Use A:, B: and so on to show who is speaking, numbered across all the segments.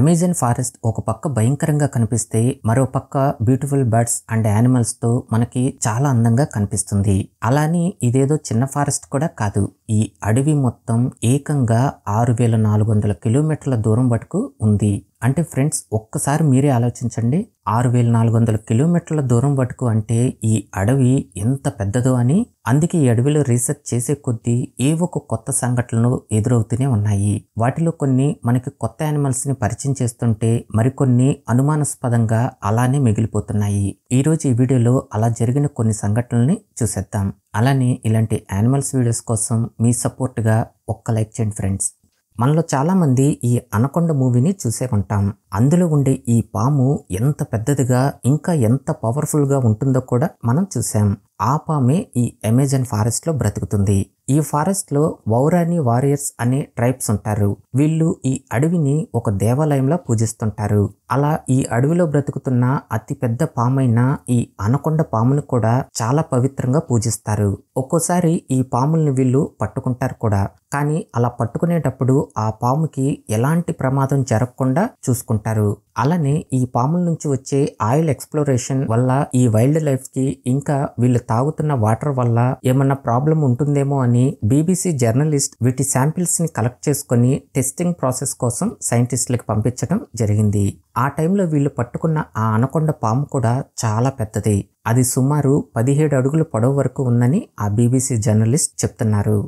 A: Amazon forest ఒక పక్క భయంకరంగా కనిపిస్తే మరో పక్క బ్యూటిఫుల్ బర్డ్స్ అండ్ యానిమల్స్తో మనకి చాలా అందంగా కనిపిస్తుంది అలానే ఇదేదో చిన్న ఫారెస్ట్ కూడా కాదు ఈ అడవి మొత్తం ఏకంగా ఆరు వేల నాలుగు వందల కిలోమీటర్ల దూరం వరకు ఉంది అంటే ఫ్రెండ్స్ ఒక్కసారి మీరే ఆలోచించండి ఆరు వేల నాలుగు వందల కిలోమీటర్ల దూరం వరకు అంటే ఈ అడవి ఎంత పెద్దదో అని అందుకే ఈ అడవిలో రీసెర్చ్ చేసే కొద్దీ ఏవో ఒక కొత్త సంఘటనలు ఎదురవుతూనే ఉన్నాయి వాటిలో కొన్ని మనకి కొత్త యానిమల్స్ని పరిచయం చేస్తుంటే మరికొన్ని అనుమానాస్పదంగా అలానే మిగిలిపోతున్నాయి ఈరోజు ఈ వీడియోలో అలా జరిగిన కొన్ని సంఘటనల్ని చూసేద్దాం అలానే ఇలాంటి యానిమల్స్ వీడియోస్ కోసం మీ సపోర్ట్గా ఒక్క లైక్ చేయండి ఫ్రెండ్స్ మనలో చాలామంది ఈ అనకొండ మూవీని చూసే ఉంటాం అందులో ఉండే ఈ పాము ఎంత పెద్దదిగా ఇంకా ఎంత పవర్ఫుల్గా ఉంటుందో కూడా మనం చూసాం ఆ పామే ఈ అమెజాన్ ఫారెస్ట్లో బ్రతుకుతుంది ఈ ఫారెస్ట్లో వౌరాని వారియర్స్ అనే ట్రైబ్స్ ఉంటారు వీళ్ళు ఈ అడవిని ఒక దేవాలయంలో పూజిస్తుంటారు అలా ఈ అడవిలో బ్రతుకుతున్న అతిపెద్ద పామైన ఈ అనకొండ పామును కూడా చాలా పవిత్రంగా పూజిస్తారు ఒక్కోసారి ఈ పాముల్ని వీళ్ళు పట్టుకుంటారు కూడా కానీ అలా పట్టుకునేటప్పుడు ఆ పాముకి ఎలాంటి ప్రమాదం జరగకుండా చూసుకుంటారు అలానే ఈ పాముల నుంచి వచ్చే ఆయిల్ ఎక్స్ప్లోరేషన్ వల్ల ఈ వైల్డ్ లైఫ్ కి ఇంకా వీళ్ళు తాగుతున్న వాటర్ వల్ల ఏమన్నా ప్రాబ్లం ఉంటుందేమో అని బీబీసీ జర్నలిస్ట్ వీటి శాంపిల్స్ ని కలెక్ట్ చేసుకుని టెస్టింగ్ ప్రాసెస్ కోసం సైంటిస్టులకు పంపించడం జరిగింది ఆ టైంలో వీళ్ళు పట్టుకున్న ఆ అనకొండ పాము కూడా చాలా పెద్దది అది సుమారు పదిహేడు అడుగుల పొడవు వరకు ఉందని ఆ బీబీసీ జర్నలిస్ట్ చెప్తున్నారు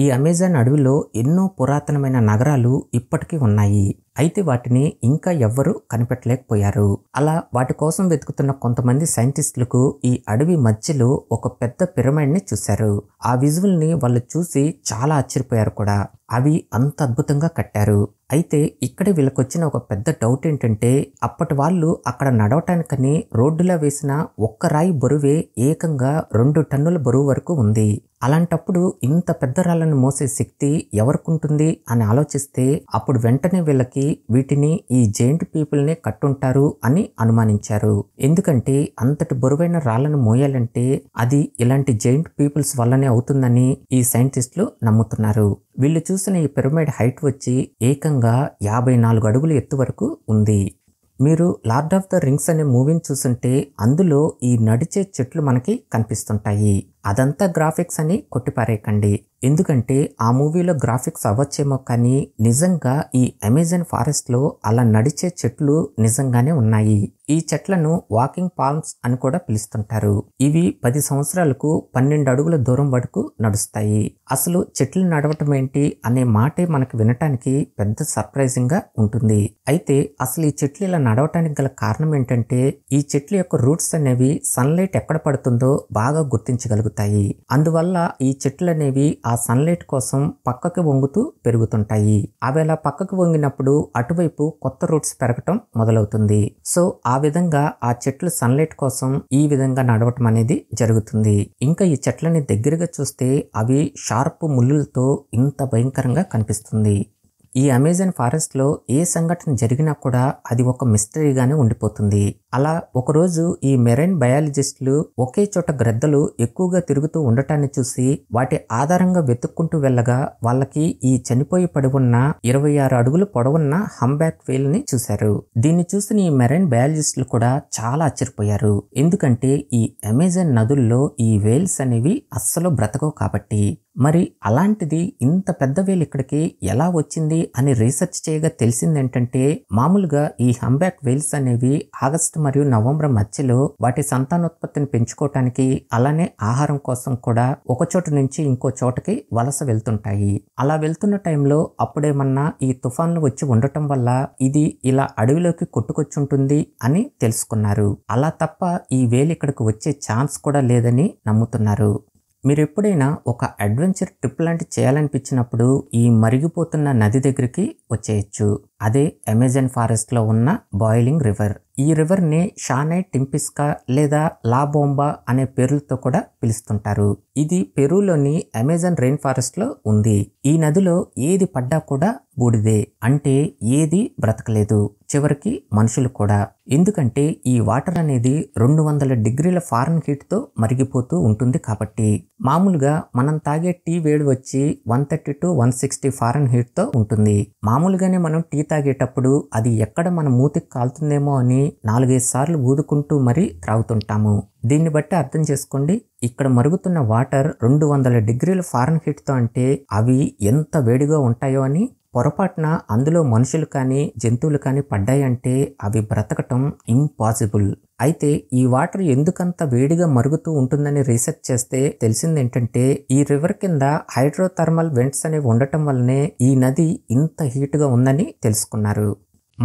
A: ఈ అమెజాన్ అడవిలో ఎన్నో పురాతనమైన నగరాలు ఇప్పటికీ ఉన్నాయి అయితే వాటిని ఇంకా ఎవ్వరూ కనిపెట్టలేకపోయారు అలా వాటి కోసం వెతుకుతున్న కొంతమంది సైంటిస్టులకు ఈ అడవి మధ్యలో ఒక పెద్ద పిరమిడ్ని చూశారు ఆ విజువల్ని వాళ్ళు చూసి చాలా ఆశ్చర్యపోయారు కూడా అవి అంత అద్భుతంగా కట్టారు అయితే ఇక్కడే వీళ్ళకొచ్చిన ఒక పెద్ద డౌట్ ఏంటంటే అప్పటి వాళ్ళు అక్కడ నడవటానికని రోడ్డులా వేసిన ఒక్క రాయి బరువే ఏకంగా రెండు టన్నుల బరువు వరకు ఉంది అలాంటప్పుడు ఇంత పెద్ద రాళ్లను మోసే శక్తి ఎవరికి ఉంటుంది అని ఆలోచిస్తే అప్పుడు వెంటనే వీళ్ళకి వాస్తవానికి వీటిని ఈ జైంట్ పీపుల్నే కట్టుంటారు అని అనుమానించారు ఎందుకంటే అంతటి బరువైన రాళ్లను మోయాలంటే అది ఇలాంటి జైంట్ పీపుల్స్ వల్లనే అవుతుందని ఈ సైంటిస్టులు నమ్ముతున్నారు వీళ్ళు చూసిన ఈ పిరమిడ్ హైట్ వచ్చి ఏకంగా యాభై నాలుగు అడుగుల ఎత్తు వరకు ఉంది మీరు లార్డ్ ఆఫ్ ద రింగ్స్ అనే మూవీని చూసుంటే అందులో ఈ నడిచే చెట్లు మనకి కనిపిస్తుంటాయి అదంతా గ్రాఫిక్స్ అని కొట్టిపారేయకండి ఎందుకంటే ఆ మూవీలో గ్రాఫిక్స్ అవ్వచ్చేమో కానీ నిజంగా ఈ అమెజాన్ ఫారెస్ట్లో అలా నడిచే చెట్లు నిజంగానే ఉన్నాయి ఈ చెట్లను వాకింగ్ పాల్మ్స్ అని కూడా పిలుస్తుంటారు ఇవి పది సంవత్సరాలకు పన్నెండు అడుగుల దూరం వరకు నడుస్తాయి అసలు చెట్లు నడవటం ఏంటి అనే మాటే మనకు వినటానికి పెద్ద సర్ప్రైజింగ్ గా ఉంటుంది అయితే అసలు ఈ చెట్లు ఇలా నడవటానికి గల కారణం ఏంటంటే ఈ చెట్ల యొక్క రూట్స్ అనేవి సన్లైట్ ఎక్కడ పడుతుందో బాగా గుర్తించగలుగుతాయి పెరుగుతాయి అందువల్ల ఈ చెట్లు అనేవి ఆ సన్లైట్ కోసం పక్కకి వంగుతూ పెరుగుతుంటాయి అవి అలా వంగినప్పుడు అటువైపు కొత్త రూట్స్ పెరగటం మొదలవుతుంది సో ఆ విధంగా ఆ చెట్లు సన్లైట్ కోసం ఈ విధంగా నడవటం అనేది జరుగుతుంది ఇంకా ఈ చెట్లని దగ్గరగా చూస్తే అవి షార్ప్ ముళ్ళులతో ఇంత భయంకరంగా కనిపిస్తుంది ఈ అమెజాన్ ఫారెస్ట్లో ఏ సంఘటన జరిగినా కూడా అది ఒక మిస్టరీగానే ఉండిపోతుంది అలా ఒకరోజు ఈ మెరైన్ బయాలజిస్టులు ఒకే చోట గ్రద్దలు ఎక్కువగా తిరుగుతూ ఉండటాన్ని చూసి వాటి ఆధారంగా వెతుక్కుంటూ వెళ్ళగా వాళ్ళకి ఈ చనిపోయి పడి ఉన్న ఇరవై ఆరు అడుగులు పొడవున్న హంబ్యాక్ వేల్ ని చూశారు దీన్ని చూసిన ఈ మెరైన్ బయాలజిస్టులు కూడా చాలా ఆశ్చర్యపోయారు ఎందుకంటే ఈ అమెజాన్ నదుల్లో ఈ వేల్స్ అనేవి అస్సలు బ్రతకవు కాబట్టి మరి అలాంటిది ఇంత పెద్ద వేలు ఇక్కడికి ఎలా వచ్చింది అని రీసెర్చ్ చేయగా తెలిసింది ఏంటంటే మామూలుగా ఈ హంబ్యాక్ వేల్స్ అనేవి ఆగస్టు మరియు నవంబర్ మధ్యలో వాటి సంతానోత్పత్తిని పెంచుకోవటానికి అలానే ఆహారం కోసం కూడా ఒక చోటు నుంచి ఇంకో చోటకి వలస వెళ్తుంటాయి అలా వెళ్తున్న టైంలో అప్పుడేమన్నా ఈ తుఫాన్లు వచ్చి ఉండటం వల్ల ఇది ఇలా అడవిలోకి కొట్టుకొచ్చుంటుంది అని తెలుసుకున్నారు అలా తప్ప ఈ వేలు ఇక్కడికి వచ్చే ఛాన్స్ కూడా లేదని నమ్ముతున్నారు మీరు ఎప్పుడైనా ఒక అడ్వెంచర్ ట్రిప్ లాంటి చేయాలనిపించినప్పుడు ఈ మరిగిపోతున్న నది దగ్గరికి వచ్చేయచ్చు అదే అమెజాన్ ఫారెస్ట్లో ఉన్న బాయిలింగ్ రివర్ ఈ రివర్ని షానై టింపిస్కా లేదా లాబోంబా అనే పేర్లతో కూడా పిలుస్తుంటారు ఇది పెరూలోని అమెజాన్ రెయిన్ ఫారెస్ట్లో ఉంది ఈ నదిలో ఏది పడ్డా కూడా బూడిదే అంటే ఏది బ్రతకలేదు చివరికి మనుషులు కూడా ఎందుకంటే ఈ వాటర్ అనేది రెండు వందల డిగ్రీల ఫారెన్ హీట్తో మరిగిపోతూ ఉంటుంది కాబట్టి మామూలుగా మనం తాగే టీ వేడి వచ్చి one thirty to one sixty ఫారెన్ హీట్తో ఉంటుంది మామూలు మామూలుగానే మనం టీ తాగేటప్పుడు అది ఎక్కడ మన మూతికి కాలుతుందేమో అని నాలుగైదు సార్లు ఊదుకుంటూ మరీ త్రాగుతుంటాము దీన్ని బట్టి అర్థం చేసుకోండి ఇక్కడ మరుగుతున్న వాటర్ రెండు వందల డిగ్రీల హీట్తో అంటే అవి ఎంత వేడిగా ఉంటాయో అని పొరపాటున అందులో మనుషులు కానీ జంతువులు కానీ పడ్డాయంటే అవి బ్రతకటం ఇంపాసిబుల్ అయితే ఈ వాటర్ ఎందుకంత వేడిగా మరుగుతూ ఉంటుందని రీసెర్చ్ చేస్తే తెలిసింది ఏంటంటే ఈ రివర్ కింద హైడ్రోథర్మల్ వెంట్స్ అనేవి ఉండటం వల్లనే ఈ నది ఇంత హీట్గా ఉందని తెలుసుకున్నారు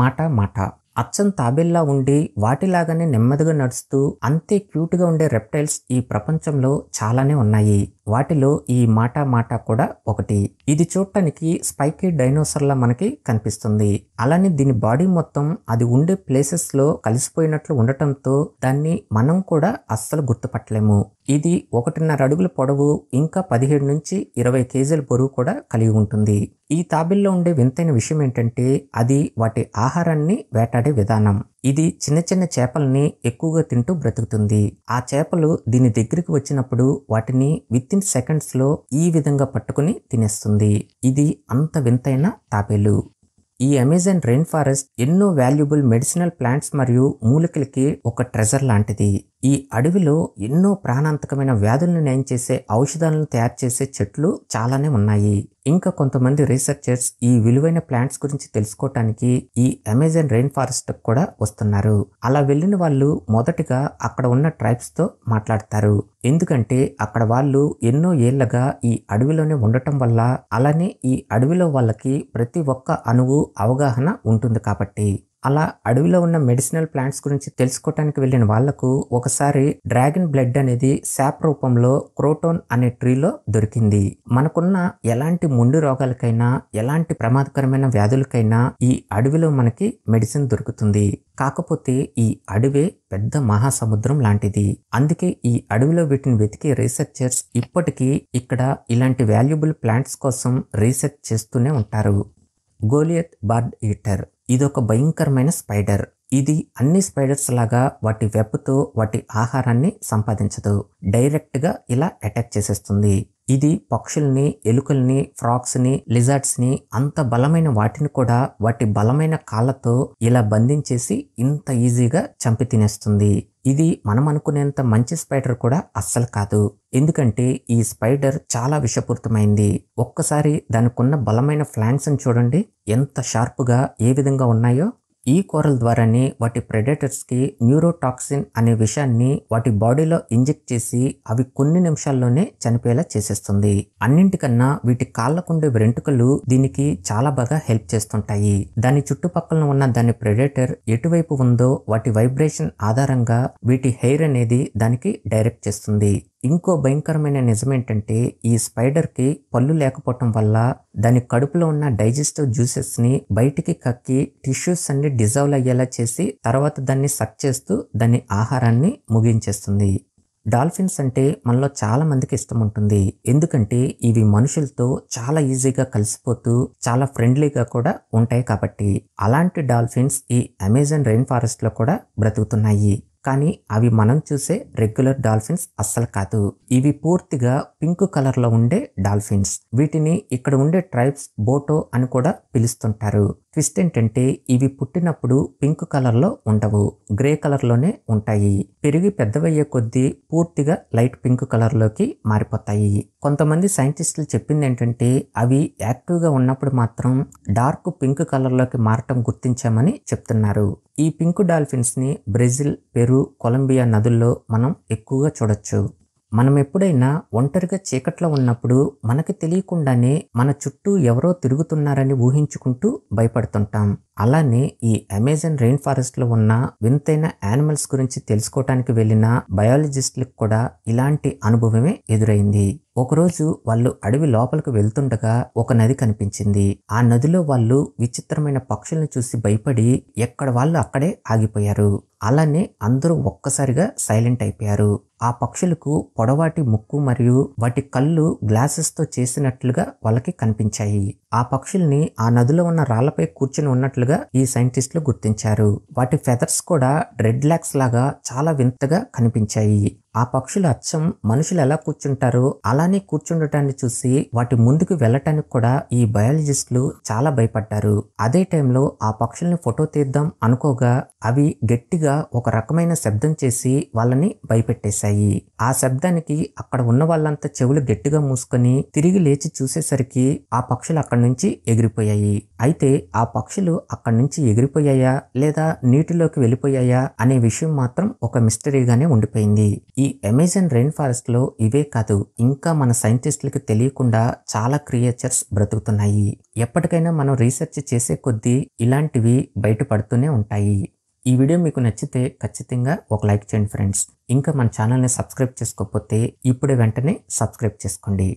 A: మాట మాట అచ్చం తాబేల్లా ఉండి వాటిలాగానే నెమ్మదిగా నడుస్తూ అంతే క్యూట్గా ఉండే రెప్టైల్స్ ఈ ప్రపంచంలో చాలానే ఉన్నాయి వాటిలో ఈ మాటా మాటా కూడా ఒకటి ఇది చూడటానికి స్పైకీ డైనోసర్లా మనకి కనిపిస్తుంది అలానే దీని బాడీ మొత్తం అది ఉండే ప్లేసెస్లో కలిసిపోయినట్లు ఉండటంతో దాన్ని మనం కూడా అస్సలు గుర్తుపట్టలేము ఇది ఒకటిన్నర అడుగుల పొడవు ఇంకా పదిహేడు నుంచి ఇరవై కేజీల బరువు కూడా కలిగి ఉంటుంది ఈ తాబిల్లో ఉండే వింతైన విషయం ఏంటంటే అది వాటి ఆహారాన్ని వేటాడే విధానం ఇది చిన్న చిన్న చేపల్ని ఎక్కువగా తింటూ బ్రతుకుతుంది ఆ చేపలు దీని దగ్గరికి వచ్చినప్పుడు వాటిని విత్ ఇన్ సెకండ్స్లో ఈ విధంగా పట్టుకుని తినేస్తుంది ఇది అంత వింతైన తాపేలు ఈ అమెజాన్ రెయిన్ ఫారెస్ట్ ఎన్నో వాల్యుబుల్ మెడిసినల్ ప్లాంట్స్ మరియు మూలికలకి ఒక ట్రెజర్ లాంటిది ఈ అడవిలో ఎన్నో ప్రాణాంతకమైన వ్యాధులను నయం చేసే ఔషధాలను తయారు చేసే చెట్లు చాలానే ఉన్నాయి ఇంకా కొంతమంది రీసెర్చర్స్ ఈ విలువైన ప్లాంట్స్ గురించి తెలుసుకోవటానికి ఈ అమెజాన్ రెయిన్ ఫారెస్ట్ కూడా వస్తున్నారు అలా వెళ్ళిన వాళ్ళు మొదటగా అక్కడ ఉన్న ట్రైబ్స్ తో మాట్లాడతారు ఎందుకంటే అక్కడ వాళ్ళు ఎన్నో ఏళ్లగా ఈ అడవిలోనే ఉండటం వల్ల అలానే ఈ అడవిలో వాళ్ళకి ప్రతి ఒక్క అణువు అవగాహన ఉంటుంది కాబట్టి అలా అడవిలో ఉన్న మెడిసినల్ ప్లాంట్స్ గురించి తెలుసుకోవటానికి వెళ్ళిన వాళ్లకు ఒకసారి డ్రాగన్ బ్లడ్ అనేది శాప్ రూపంలో క్రోటోన్ అనే ట్రీలో దొరికింది మనకున్న ఎలాంటి ముండు రోగాలకైనా ఎలాంటి ప్రమాదకరమైన వ్యాధులకైనా ఈ అడవిలో మనకి మెడిసిన్ దొరుకుతుంది కాకపోతే ఈ అడవే పెద్ద మహాసముద్రం లాంటిది అందుకే ఈ అడవిలో వీటిని వెతికి రీసెర్చర్స్ ఇప్పటికీ ఇక్కడ ఇలాంటి వాల్యుబుల్ ప్లాంట్స్ కోసం రీసెర్చ్ చేస్తూనే ఉంటారు గోలియత్ బార్డ్ ఈటర్ ఇది ఒక భయంకరమైన స్పైడర్ ఇది అన్ని స్పైడర్స్ లాగా వాటి వెబ్తో వాటి ఆహారాన్ని సంపాదించదు డైరెక్ట్గా ఇలా అటాక్ చేసేస్తుంది ఇది పక్షుల్ని ఎలుకల్ని ఫ్రాక్స్ని లిజార్డ్స్ని అంత బలమైన వాటిని కూడా వాటి బలమైన కాళ్ళతో ఇలా బంధించేసి ఇంత ఈజీగా చంపి తినేస్తుంది ఇది మనం అనుకునేంత మంచి స్పైడర్ కూడా అస్సలు కాదు ఎందుకంటే ఈ స్పైడర్ చాలా విషపూరితమైంది ఒక్కసారి దానికున్న బలమైన ఫ్లాంక్స్ని చూడండి ఎంత షార్ప్గా ఏ విధంగా ఉన్నాయో ఈ కూరల ద్వారానే వాటి ప్రెడేటర్స్కి న్యూరోటాక్సిన్ అనే విషయాన్ని వాటి బాడీలో ఇంజెక్ట్ చేసి అవి కొన్ని నిమిషాల్లోనే చనిపోయేలా చేసేస్తుంది అన్నింటికన్నా వీటి కాళ్లకుండే వెంటుకలు దీనికి చాలా బాగా హెల్ప్ చేస్తుంటాయి దాని చుట్టుపక్కల ఉన్న దాని ప్రెడేటర్ ఎటువైపు ఉందో వాటి వైబ్రేషన్ ఆధారంగా వీటి హెయిర్ అనేది దానికి డైరెక్ట్ చేస్తుంది ఇంకో భయంకరమైన నిజం ఏంటంటే ఈ స్పైడర్కి పళ్ళు లేకపోవటం వల్ల దాని కడుపులో ఉన్న డైజెస్టివ్ జ్యూసెస్ని బయటికి కక్కి టిష్యూస్ అన్ని డిజాల్వ్ అయ్యేలా చేసి తర్వాత దాన్ని సక్ చేస్తూ దాని ఆహారాన్ని ముగించేస్తుంది డాల్ఫిన్స్ అంటే మనలో చాలా మందికి ఇష్టం ఉంటుంది ఎందుకంటే ఇవి మనుషులతో చాలా ఈజీగా కలిసిపోతూ చాలా ఫ్రెండ్లీగా కూడా ఉంటాయి కాబట్టి అలాంటి డాల్ఫిన్స్ ఈ అమెజాన్ రెయిన్ ఫారెస్ట్లో కూడా బ్రతుకుతున్నాయి కానీ అవి మనం చూసే రెగ్యులర్ డాల్ఫిన్స్ అస్సలు కాదు ఇవి పూర్తిగా పింక్ కలర్లో ఉండే డాల్ఫిన్స్ వీటిని ఇక్కడ ఉండే ట్రైబ్స్ బోటో అని కూడా పిలుస్తుంటారు ట్విస్ట్ ఏంటంటే ఇవి పుట్టినప్పుడు పింక్ కలర్లో ఉండవు గ్రే కలర్లోనే ఉంటాయి పెరిగి పెద్దవయ్యే కొద్దీ పూర్తిగా లైట్ పింక్ కలర్లోకి మారిపోతాయి కొంతమంది సైంటిస్టులు చెప్పింది ఏంటంటే అవి యాక్టివ్గా ఉన్నప్పుడు మాత్రం డార్క్ పింక్ కలర్లోకి మారటం గుర్తించామని చెప్తున్నారు ఈ పింక్ డాల్ఫిన్స్ని బ్రెజిల్ పెరు కొలంబియా నదుల్లో మనం ఎక్కువగా చూడొచ్చు మనం ఎప్పుడైనా ఒంటరిగా చీకట్లో ఉన్నప్పుడు మనకి తెలియకుండానే మన చుట్టూ ఎవరో తిరుగుతున్నారని ఊహించుకుంటూ భయపడుతుంటాం అలానే ఈ అమెజాన్ రెయిన్ ఫారెస్ట్లో ఉన్న వింతైన యానిమల్స్ గురించి తెలుసుకోవటానికి వెళ్ళిన బయాలజిస్టులకు కూడా ఇలాంటి అనుభవమే ఎదురైంది ఒకరోజు వాళ్ళు అడవి లోపలికి వెళ్తుండగా ఒక నది కనిపించింది ఆ నదిలో వాళ్ళు విచిత్రమైన పక్షులను చూసి భయపడి ఎక్కడ వాళ్ళు అక్కడే ఆగిపోయారు అలానే అందరూ ఒక్కసారిగా సైలెంట్ అయిపోయారు ఆ పక్షులకు పొడవాటి ముక్కు మరియు వాటి కళ్ళు గ్లాసెస్తో చేసినట్లుగా వాళ్ళకి కనిపించాయి ఆ పక్షుల్ని ఆ నదిలో ఉన్న రాళ్లపై కూర్చుని ఉన్నట్లుగా ఈ సైంటిస్టులు గుర్తించారు వాటి ఫెదర్స్ కూడా రెడ్ లాక్స్ లాగా చాలా వింతగా కనిపించాయి ఆ పక్షులు అచ్చం మనుషులు ఎలా కూర్చుంటారో అలానే కూర్చుండటాన్ని చూసి వాటి ముందుకు వెళ్ళటానికి కూడా ఈ బయాలజిస్టులు చాలా భయపడ్డారు అదే టైంలో ఆ పక్షుల్ని ఫోటో తీద్దాం అనుకోగా అవి గట్టిగా ఒక రకమైన శబ్దం చేసి వాళ్ళని భయపెట్టేశాయి ఆ శబ్దానికి అక్కడ ఉన్న వాళ్ళంతా చెవులు గట్టిగా మూసుకొని తిరిగి లేచి చూసేసరికి ఆ పక్షులు అక్కడి నుంచి ఎగిరిపోయాయి అయితే ఆ పక్షులు అక్కడి నుంచి ఎగిరిపోయాయా లేదా నీటిలోకి వెళ్ళిపోయాయా అనే విషయం మాత్రం ఒక మిస్టరీగానే ఉండిపోయింది ఈ అమెజాన్ రెయిన్ లో ఇవే కాదు ఇంకా మన సైంటిస్టులకు తెలియకుండా చాలా క్రియేచర్స్ బ్రతుకుతున్నాయి ఎప్పటికైనా మనం రీసెర్చ్ చేసే కొద్దీ ఇలాంటివి బయటపడుతూనే ఉంటాయి ఈ వీడియో మీకు నచ్చితే ఖచ్చితంగా ఒక లైక్ చేయండి ఫ్రెండ్స్ ఇంకా మన ఛానల్ని సబ్స్క్రైబ్ చేసుకోకపోతే ఇప్పుడే వెంటనే సబ్స్క్రైబ్ చేసుకోండి